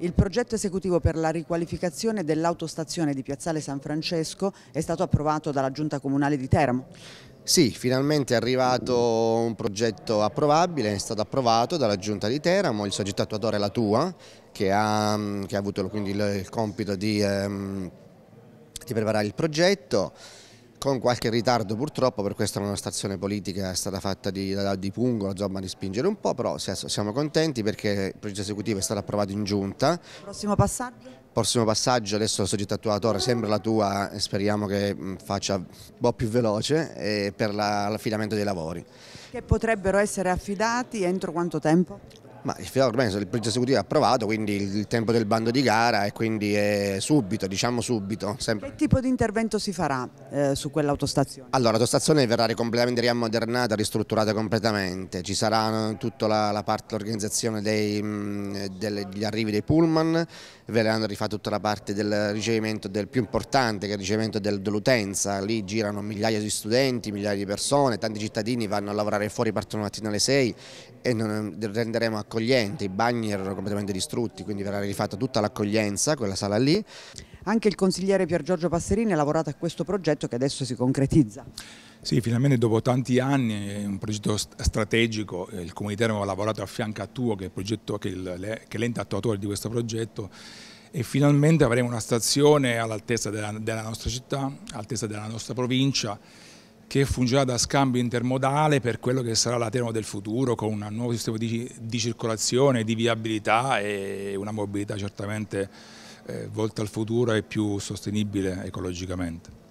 Il progetto esecutivo per la riqualificazione dell'autostazione di Piazzale San Francesco è stato approvato dalla Giunta Comunale di Teramo. Sì, finalmente è arrivato un progetto approvabile, è stato approvato dalla Giunta di Teramo, il soggetto attuatore è la tua, che ha, che ha avuto quindi il, compito di, ehm, di preparare il progetto con qualche ritardo purtroppo, per questa questo la nostra azione politica è stata fatta di, di pungo, insomma di spingere un po', però siamo contenti perché il progetto esecutivo è stato approvato in giunta. Prossimo passaggio? prossimo passaggio, adesso la società attuatore sembra la tua, speriamo che mm, faccia un po' più veloce per l'affidamento dei lavori. Che potrebbero essere affidati entro quanto tempo? Ma il Federal il progetto esecutivo è approvato, quindi il tempo del bando di gara e quindi è subito, diciamo subito. Sempre. Che tipo di intervento si farà eh, su quell'autostazione? Allora, l'autostazione verrà completamente riammodernata, ristrutturata completamente, ci sarà eh, tutta la, la parte, dell'organizzazione degli mm, arrivi dei pullman, verranno rifatta tutta la parte del ricevimento del più importante che è il ricevimento del, dell'utenza, lì girano migliaia di studenti, migliaia di persone, tanti cittadini vanno a lavorare fuori, partono mattina alle 6 e non, eh, renderemo a accogliente, i bagni erano completamente distrutti, quindi verrà rifatta tutta l'accoglienza, quella sala lì. Anche il consigliere Pier Giorgio Passerini ha lavorato a questo progetto che adesso si concretizza. Sì, finalmente dopo tanti anni è eh, un progetto strategico, eh, il Comune di Teramo ha lavorato a fianco a Tuo, che è, che è l'ente attuatore di questo progetto, e finalmente avremo una stazione all'altezza della, della nostra città, all'altezza della nostra provincia, che fungerà da scambio intermodale per quello che sarà l'Ateno del futuro con un nuovo sistema di, di, circolazione, di viabilità e una mobilità certamente eh, volta al futuro e più sostenibile ecologicamente.